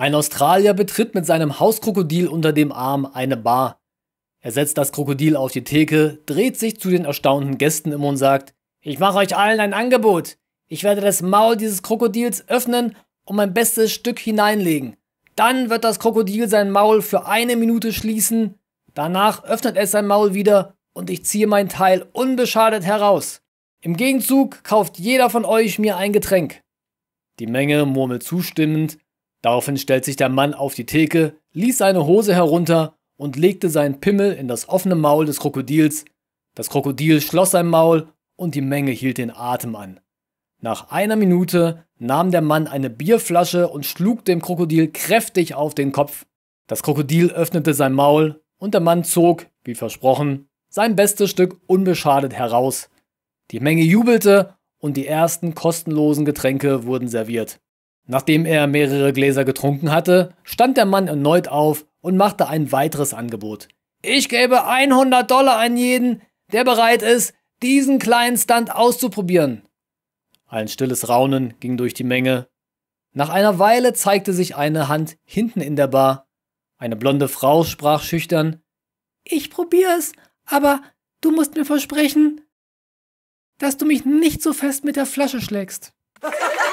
Ein Australier betritt mit seinem Hauskrokodil unter dem Arm eine Bar. Er setzt das Krokodil auf die Theke, dreht sich zu den erstaunten Gästen um und sagt, ich mache euch allen ein Angebot. Ich werde das Maul dieses Krokodils öffnen und mein bestes Stück hineinlegen. Dann wird das Krokodil sein Maul für eine Minute schließen, danach öffnet es sein Maul wieder und ich ziehe mein Teil unbeschadet heraus. Im Gegenzug kauft jeder von euch mir ein Getränk. Die Menge murmelt zustimmend Daraufhin stellt sich der Mann auf die Theke, ließ seine Hose herunter und legte seinen Pimmel in das offene Maul des Krokodils. Das Krokodil schloss sein Maul und die Menge hielt den Atem an. Nach einer Minute nahm der Mann eine Bierflasche und schlug dem Krokodil kräftig auf den Kopf. Das Krokodil öffnete sein Maul und der Mann zog, wie versprochen, sein bestes Stück unbeschadet heraus. Die Menge jubelte und die ersten kostenlosen Getränke wurden serviert. Nachdem er mehrere Gläser getrunken hatte, stand der Mann erneut auf und machte ein weiteres Angebot. Ich gebe 100 Dollar an jeden, der bereit ist, diesen kleinen Stunt auszuprobieren. Ein stilles Raunen ging durch die Menge. Nach einer Weile zeigte sich eine Hand hinten in der Bar. Eine blonde Frau sprach schüchtern Ich probiere es, aber du musst mir versprechen, dass du mich nicht so fest mit der Flasche schlägst.